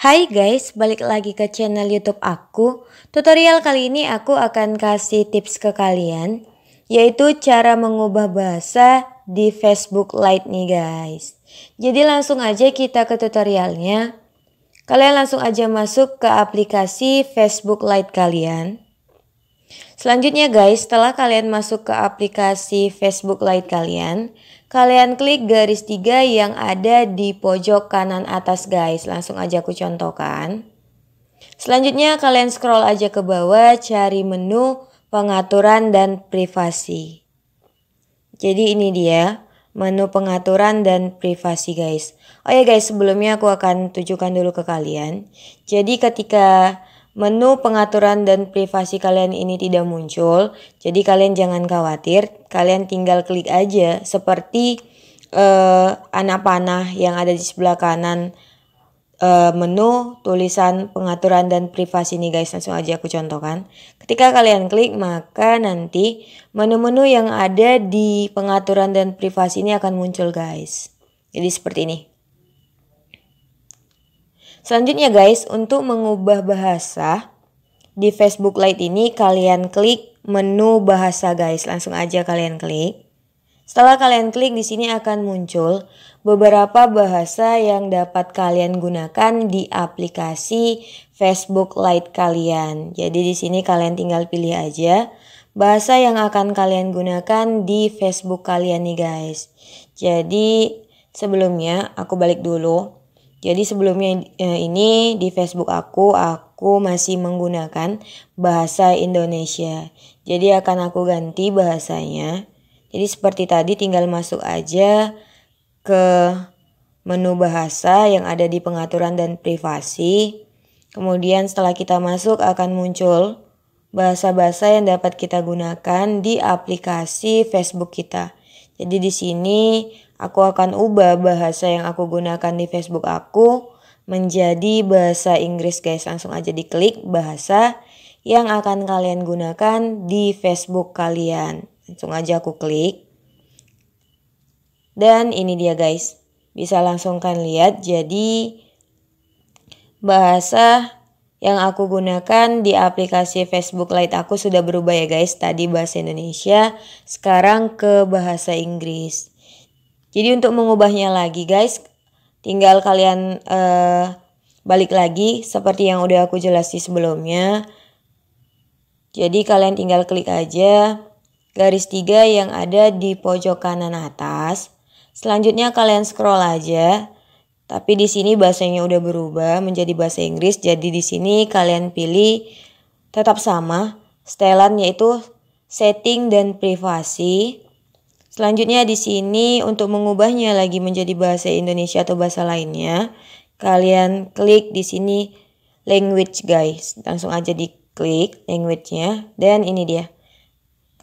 Hai guys, balik lagi ke channel YouTube aku. Tutorial kali ini aku akan kasih tips ke kalian, yaitu cara mengubah bahasa di Facebook Lite nih guys. Jadi langsung aja kita ke tutorialnya. Kalian langsung aja masuk ke aplikasi Facebook Lite kalian. Selanjutnya guys, setelah kalian masuk ke aplikasi Facebook Lite kalian, kalian klik garis tiga yang ada di pojok kanan atas guys. Langsung aja aku contohkan. Selanjutnya kalian scroll aja ke bawah, cari menu pengaturan dan privasi. Jadi ini dia menu pengaturan dan privasi guys. Oh ya guys, sebelumnya aku akan tunjukkan dulu ke kalian. Jadi ketika menu pengaturan dan privasi kalian ini tidak muncul. Jadi kalian jangan khawatir, kalian tinggal klik aja seperti uh, anak panah yang ada di sebelah kanan uh, menu tulisan pengaturan dan privasi ini guys. Langsung aja aku contohkan. Ketika kalian klik maka nanti menu-menu yang ada di pengaturan dan privasi ini akan muncul guys. Jadi seperti ini. Selanjutnya guys, untuk mengubah bahasa di Facebook Lite ini kalian klik menu bahasa guys. Langsung aja kalian klik. Setelah kalian klik di sini akan muncul beberapa bahasa yang dapat kalian gunakan di aplikasi Facebook Lite kalian. Jadi di sini kalian tinggal pilih aja bahasa yang akan kalian gunakan di Facebook kalian nih guys. Jadi sebelumnya aku balik dulu. Jadi sebelumnya eh, ini di Facebook aku, aku masih menggunakan bahasa Indonesia. Jadi akan aku ganti bahasanya. Jadi seperti tadi tinggal masuk aja ke menu bahasa yang ada di pengaturan dan privasi. Kemudian setelah kita masuk akan muncul bahasa-bahasa yang dapat kita gunakan di aplikasi Facebook kita. Jadi di sini Aku akan ubah bahasa yang aku gunakan di Facebook aku menjadi bahasa Inggris guys. Langsung aja diklik bahasa yang akan kalian gunakan di Facebook kalian. Langsung aja aku klik. Dan ini dia guys. Bisa langsung kalian lihat jadi bahasa yang aku gunakan di aplikasi Facebook Lite aku sudah berubah ya guys. Tadi bahasa Indonesia, sekarang ke bahasa Inggris. Jadi untuk mengubahnya lagi guys, tinggal kalian uh, balik lagi seperti yang udah aku jelasin sebelumnya. Jadi kalian tinggal klik aja garis tiga yang ada di pojok kanan atas. Selanjutnya kalian scroll aja. Tapi di sini bahasanya udah berubah menjadi bahasa Inggris. Jadi di sini kalian pilih tetap sama setelan yaitu setting dan privasi. Selanjutnya di sini untuk mengubahnya lagi menjadi bahasa Indonesia atau bahasa lainnya, kalian klik di sini language guys. Langsung aja diklik language-nya dan ini dia.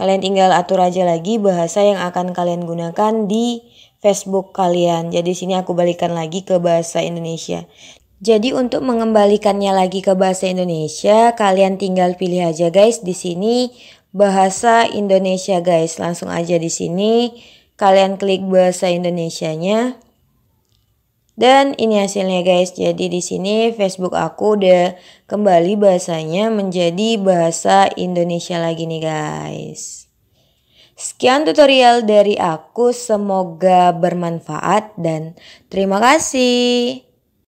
Kalian tinggal atur aja lagi bahasa yang akan kalian gunakan di Facebook kalian. Jadi sini aku balikan lagi ke bahasa Indonesia. Jadi untuk mengembalikannya lagi ke bahasa Indonesia, kalian tinggal pilih aja guys di sini bahasa Indonesia guys. Langsung aja di sini kalian klik bahasa Indonesianya. Dan ini hasilnya guys. Jadi di sini Facebook aku udah kembali bahasanya menjadi bahasa Indonesia lagi nih guys. Sekian tutorial dari aku, semoga bermanfaat dan terima kasih.